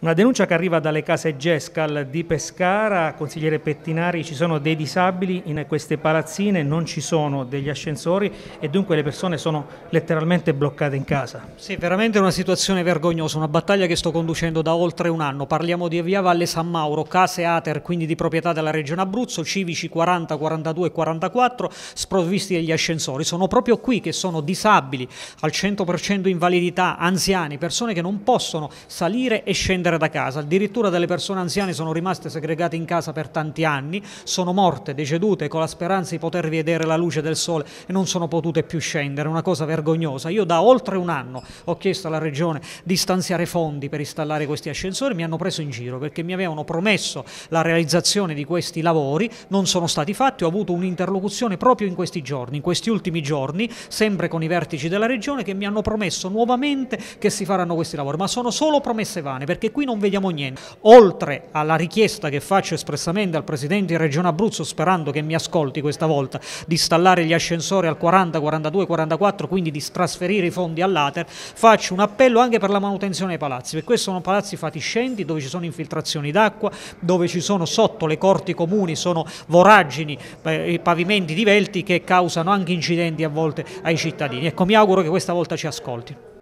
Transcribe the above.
Una denuncia che arriva dalle case Gescal di Pescara, consigliere Pettinari, ci sono dei disabili in queste palazzine, non ci sono degli ascensori e dunque le persone sono letteralmente bloccate in casa. Sì, veramente una situazione vergognosa, una battaglia che sto conducendo da oltre un anno. Parliamo di Via Valle San Mauro, case Ater, quindi di proprietà della Regione Abruzzo, civici 40, 42 e 44, sprovvisti degli ascensori. Sono proprio qui che sono disabili, al 100% invalidità, anziani, persone che non possono salire e scendere scendere da casa, addirittura delle persone anziane sono rimaste segregate in casa per tanti anni, sono morte, decedute con la speranza di poter vedere la luce del sole e non sono potute più scendere, una cosa vergognosa. Io da oltre un anno ho chiesto alla Regione di stanziare fondi per installare questi ascensori, mi hanno preso in giro perché mi avevano promesso la realizzazione di questi lavori, non sono stati fatti, ho avuto un'interlocuzione proprio in questi giorni, in questi ultimi giorni, sempre con i vertici della Regione che mi hanno promesso nuovamente che si faranno questi lavori, ma sono solo promesse vane perché qui non vediamo niente. Oltre alla richiesta che faccio espressamente al Presidente di Regione Abruzzo, sperando che mi ascolti questa volta, di installare gli ascensori al 40, 42, 44, quindi di trasferire i fondi all'Ater, faccio un appello anche per la manutenzione dei palazzi, perché questi sono palazzi fatiscenti dove ci sono infiltrazioni d'acqua, dove ci sono sotto le corti comuni, sono voragini, eh, pavimenti divelti che causano anche incidenti a volte ai cittadini. Ecco, mi auguro che questa volta ci ascolti.